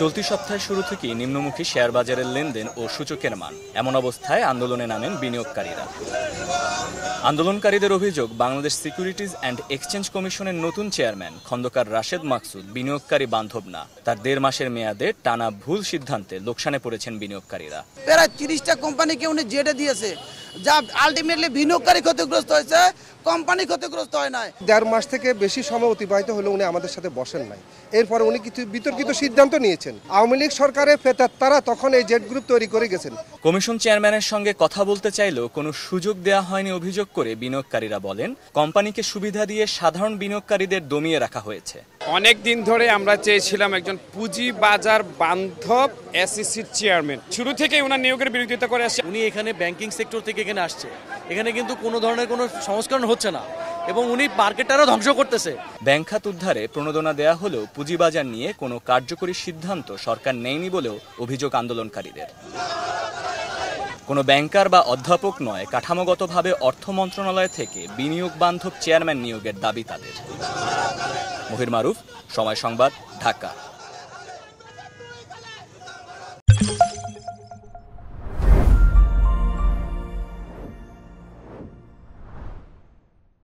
চলতি সপ্তাহের শুরু থেকেই নিম্নমুখী শেয়ার বাজারের লেনদেন ও সূচকের মান এমন অবস্থায় আন্দোলনে নামেন বিনিয়োগকারীরা আন্দোলনকারীদের অভিযোগ বাংলাদেশ সিকিউরিটিজ অ্যান্ড এক্সচেঞ্জ কমিশনের নতুন চেয়ারম্যান খন্দকার রাশেদ মাকসুদ বিনিয়োগকারী বান্ধব না তার দেড় মাসের মেয়াদে টানা ভুল সিদ্ধান্তে লোকসানে পড়েছেন বিনিয়োগকারীরা প্রায় তিরিশটা কোম্পানিকে উনি জেটে দিয়েছে যা আলটিমেটলি বিনিয়োগকারী ক্ষতিগ্রস্ত হয়েছে কোম্পানি ক্ষতিগ্রস্ত হয় নাই দেড় মাস থেকে বেশি সময় অতিবাহিত হলে উনি আমাদের সাথে বসেন নাই এরপরে উনি কিছু বিতর্কিত সিদ্ধান্ত নিয়েছেন আওয়ামী লীগ সরকারের ফেতার তারা তখন এই জেট গ্রুপ তৈরি করে গেছেন কমিশন চেয়ারম্যানের সঙ্গে কথা বলতে চাইলেও কোনো সুযোগ দেওয়া হয়নি অভিযোগ করে বিনিয়োগকারীরা বলেন কোম্পানিকে সুবিধা দিয়ে সাধারণ বিনিয়োগকারীদের দমিয়ে রাখা হয়েছে অনেক দিন ধরে আমরা চেয়েছিলাম একজন পুঁজি বাজার বান্ধব এসিসির চেয়ারম্যান e শুরু থেকে ওনার নিয়োগের বিরোধিতা করে আসছে উনি এখানে ব্যাংকিং সেক্টর থেকে এখানে আসছে এখানে কিন্তু কোনো ধরনের কোনো সংস্করণ হচ্ছে না এবং উনি মার্কেটটারও ধ্বংস করতেছে ব্যাংক খাত উদ্ধারে প্রণোদনা দেয়া হলেও পুঁজিবাজার নিয়ে কোনো কার্যকরী সিদ্ধান্ত সরকার নেয়নি বলেও অভিযোগ আন্দোলনকারীদের কোনো ব্যাংকার বা অধ্যাপক নয় কাঠামোগতভাবে অর্থ মন্ত্রণালয় থেকে বিনিয়োগ বান্ধব চেয়ারম্যান নিয়োগের দাবি তাদের মহির মারুফ সময় সংবাদ ঢাকা